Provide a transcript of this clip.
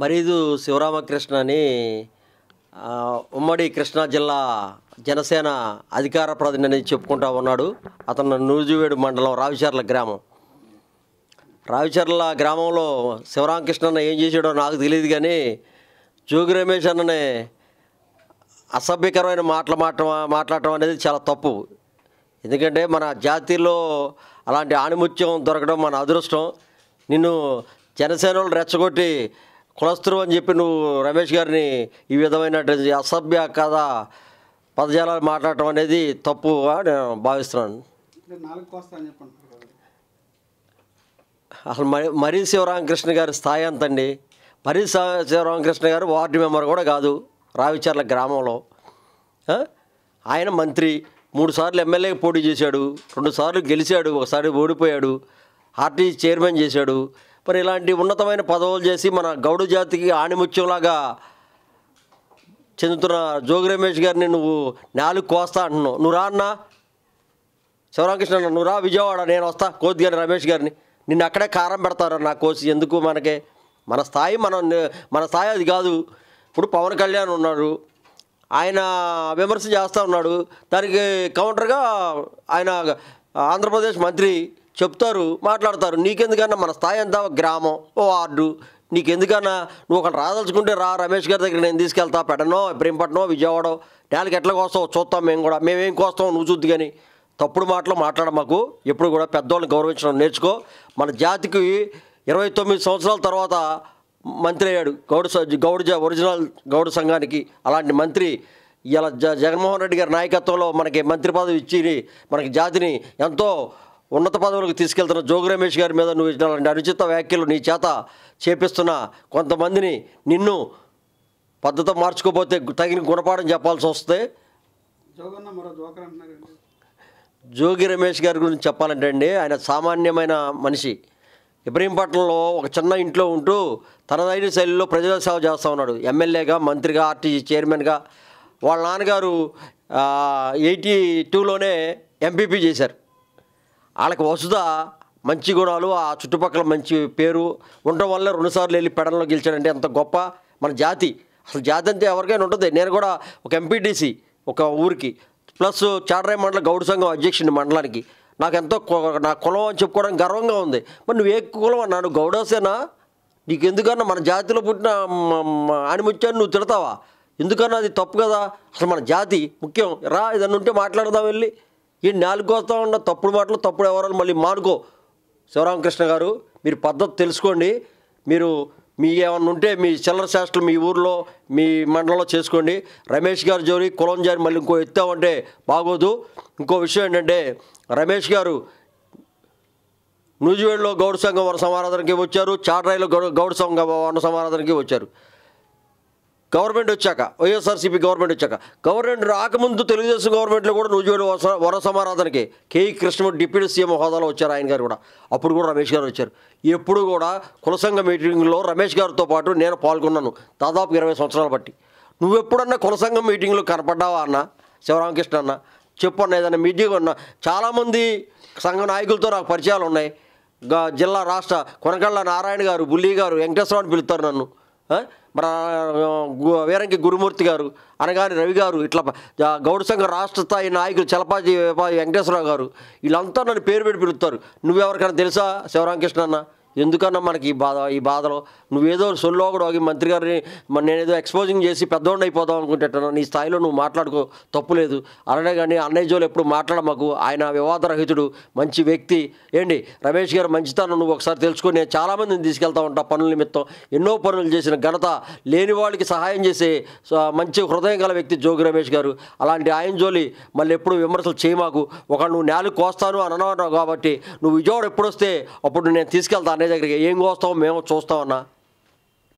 మరీదు శివరామకృష్ణ అని ఉమ్మడి కృష్ణా జిల్లా జనసేన అధికార ప్రతినిధి చెప్పుకుంటా ఉన్నాడు అతను నూజువేడు మండలం రావిచర్ల గ్రామం రావిచర్ల గ్రామంలో శివరామకృష్ణ ఏం చేశాడో నాకు తెలియదు కానీ జోగి రమేష్ అన్ననే అసభ్యకరమైన మాటలు మాట మాట్లాడటం అనేది చాలా తప్పు ఎందుకంటే మన జాతీయలో అలాంటి ఆణిముత్యం దొరకడం మన అదృష్టం నిన్ను జనసేన వాళ్ళు రెచ్చగొట్టి కులస్తురు అని చెప్పి నువ్వు రమేష్ గారిని ఈ విధమైనటువంటి అసభ్య కథ పదజాలాలు మాట్లాడటం అనేది తప్పుగా నేను భావిస్తున్నాను అసలు మరి మరీ శివరామకృష్ణ గారి స్థాయి అంతండి మరీ శివరామకృష్ణ గారు వార్డు మెంబర్ కూడా కాదు రావిచర్ల గ్రామంలో ఆయన మంత్రి మూడుసార్లు ఎమ్మెల్యేకి పోటీ చేశాడు రెండుసార్లు గెలిచాడు ఒకసారి ఓడిపోయాడు ఆర్టీసీ చైర్మన్ చేశాడు మరి ఇలాంటి ఉన్నతమైన పదవులు చేసి మన గౌడు జాతికి ఆణిముత్యంలాగా చెందుతున్న జోగి రమేష్ గారిని నువ్వు నాలుగు కోస్తా అంటున్నావు నువ్వు రా అన్నా శివరామకృష్ణ నువ్వు రా విజయవాడ నేను వస్తా కోతి గారి రమేష్ గారిని నిన్ను అక్కడే కారం పెడతారు నా కోసి ఎందుకు మనకే మన స్థాయి మనం మన స్థాయి అది కాదు ఇప్పుడు పవన్ కళ్యాణ్ ఉన్నాడు ఆయన విమర్శ చేస్తూ ఉన్నాడు దానికి కౌంటర్గా ఆయన ఆంధ్రప్రదేశ్ మంత్రి చెప్తారు మాట్లాడతారు నీకెందుకన్నా మన స్థాయి అంతా ఒక గ్రామం ఓ వార్డు నీకెందుకన్నా నువ్వు ఒకటి రాదలుచుకుంటే రా రమేష్ గారి దగ్గర నేను తీసుకెళ్తా పెడనో ప్రేమపట్నం విజయవాడో నేలకి ఎట్లా కోస్తావు చూస్తాం మేము కూడా మేమేం కోస్తాం నువ్వు చూద్దు కానీ తప్పుడు మాటలు మాట్లాడ మాకు ఎప్పుడు కూడా పెద్దవాళ్ళని గౌరవించడం నేర్చుకో మన జాతికి ఇరవై తొమ్మిది సంవత్సరాల తర్వాత మంత్రి అయ్యాడు గౌడు గౌడు ఒరిజినల్ గౌడ సంఘానికి అలాంటి మంత్రి ఇలా జ జగన్మోహన్ రెడ్డి గారి నాయకత్వంలో మనకి మంత్రి పదవి ఇచ్చి మనకి జాతిని ఎంతో ఉన్నత పదవులకు తీసుకెళ్తున్న జోగి రమేష్ గారి మీద నువ్వు ఇచ్చినటువంటి అనుచిత వ్యాఖ్యలు నీ చేత చేపిస్తున్న కొంతమందిని నిన్ను పద్ధతి మార్చుకోపోతే తగిన గుణపాఠం చెప్పాల్సి వస్తే జోగి రమేష్ గారి గురించి చెప్పాలంటే అండి ఆయన సామాన్యమైన మనిషి ఇబ్రహీంపట్నంలో ఒక చిన్న ఇంట్లో ఉంటూ తనదైన శైలిలో ప్రజల సేవ చేస్తూ ఉన్నాడు ఎమ్మెల్యేగా మంత్రిగా ఆర్టీసీ చైర్మన్గా వాళ్ళ నాన్నగారు ఎయిటీ టూలోనే ఎంపీపీ చేశారు వాళ్ళకి వసుధ మంచి గుణాలు ఆ చుట్టుపక్కల మంచి పేరు ఉండడం వల్ల రెండుసార్లు వెళ్ళి పెడల్లో గెలిచాడంటే అంత గొప్ప మన జాతి అసలు జాతి అంతే ఎవరికైనా ఉంటుంది నేను కూడా ఒక ఎంపీటీసీ ఒక ఊరికి ప్లస్ చాడరాయ మండల గౌడ సంఘం అధ్యక్షుని మండలానికి నాకు ఎంతో నా కులం అని చెప్పుకోవడానికి గర్వంగా ఉంది మరి నువ్వు ఏ కులం అన్నాడు గౌడసేనా నీకు ఎందుకన్నా మన జాతిలో పుట్టిన ఆణిముత్యాన్ని నువ్వు తిడతావా ఎందుకన్నా అది తప్పు కదా అసలు మన జాతి ముఖ్యం రా ఉంటే మాట్లాడదాం వెళ్ళి ఈ నాలుగోతో ఉన్న తప్పుడు మాటలు తప్పుడు ఎవరాలు మళ్ళీ మానుకో శివరామకృష్ణ గారు మీరు పద్ధతి తెలుసుకోండి మీరు మీ ఏమన్నా ఉంటే మీ చిల్లర శాస్త్రం మీ ఊర్లో మీ మండలంలో చేసుకోండి రమేష్ గారు జోరి కులం జారి మళ్ళీ ఇంకో ఎత్తామంటే బాగోదు ఇంకో విషయం ఏంటంటే రమేష్ గారు నూజివేడులో గౌడ సంఘం వారి సమారాధనకి వచ్చారు చాడ్రాయిలో గౌడ గౌడ సంఘం వారి సమారాధనకి వచ్చారు గవర్నమెంట్ వచ్చాక వైఎస్ఆర్సీపీ గవర్నమెంట్ వచ్చాక గవర్నమెంట్ రాకముందు తెలుగుదేశం గవర్నమెంట్లో కూడా నూజివేడు వర సమారాధనకి కేఈ కృష్ణ డిప్యూటీ సీఎం హోదాలో వచ్చారు ఆయన గారు కూడా అప్పుడు కూడా రమేష్ గారు వచ్చారు ఎప్పుడు కూడా కులసంగ మీటింగ్లో రమేష్ గారితో పాటు నేను పాల్గొన్నాను దాదాపు ఇరవై సంవత్సరాలు బట్టి నువ్వెప్పుడన్నా కులసంగం మీటింగ్లో కనపడ్డావా అన్న శివరామకృష్ణ అన్న చెప్పు అన్న ఏదైనా మీటింగ్ అన్న చాలామంది సంఘ నాయకులతో నాకు పరిచయాలు ఉన్నాయి జిల్లా రాష్ట్ర కొనకళ్ళ నారాయణ గారు బుల్లి గారు వెంకటేశ్వరరావు పిలుస్తారు నన్ను మన వీరంగి గురుమూర్తి గారు అనగాని రవి గారు ఇట్లా గౌడ సంఘ రాష్ట్ర స్థాయి నాయకులు చలపాతి వెంకటేశ్వరరావు గారు వీళ్ళంతా నన్ను పేరు పెట్టి పిలుస్తారు నువ్వెవరికైనా తెలుసా శివరామకృష్ణ అన్న ఎందుకన్నా మనకి ఈ బాధ ఈ బాధలో నువ్వేదో సొల్లో కూడా ఒక మంత్రి గారిని నేనేదో ఎక్స్పోజింగ్ చేసి పెద్దోండి అయిపోదాం అనుకుంటున్నాను నీ స్థాయిలో నువ్వు మాట్లాడుకో తప్పులేదు అలానే కానీ అన్నయ్య జోలు ఎప్పుడు మాట్లాడమాకు ఆయన వివాదరహితుడు మంచి వ్యక్తి ఏంటి రమేష్ గారు మంచితనం నువ్వు ఒకసారి తెలుసుకుని నేను చాలామందిని తీసుకెళ్తా ఉంటా పనుల నిమిత్తం ఎన్నో పనులు చేసిన ఘనత లేని వాళ్ళకి సహాయం చేసే మంచి హృదయం గల వ్యక్తి జోగి రమేష్ గారు అలాంటి ఆయన జోలి మళ్ళీ ఎప్పుడు విమర్శలు చేయమాకు ఒక నువ్వు నేలకు కోస్తాను అనన్నావు కాబట్టి నువ్వు విజయవాడ ఎప్పుడొస్తే అప్పుడు నేను తీసుకెళ్తాను దగ్గరికి ఏం కోస్తావు మేము చూస్తామన్నా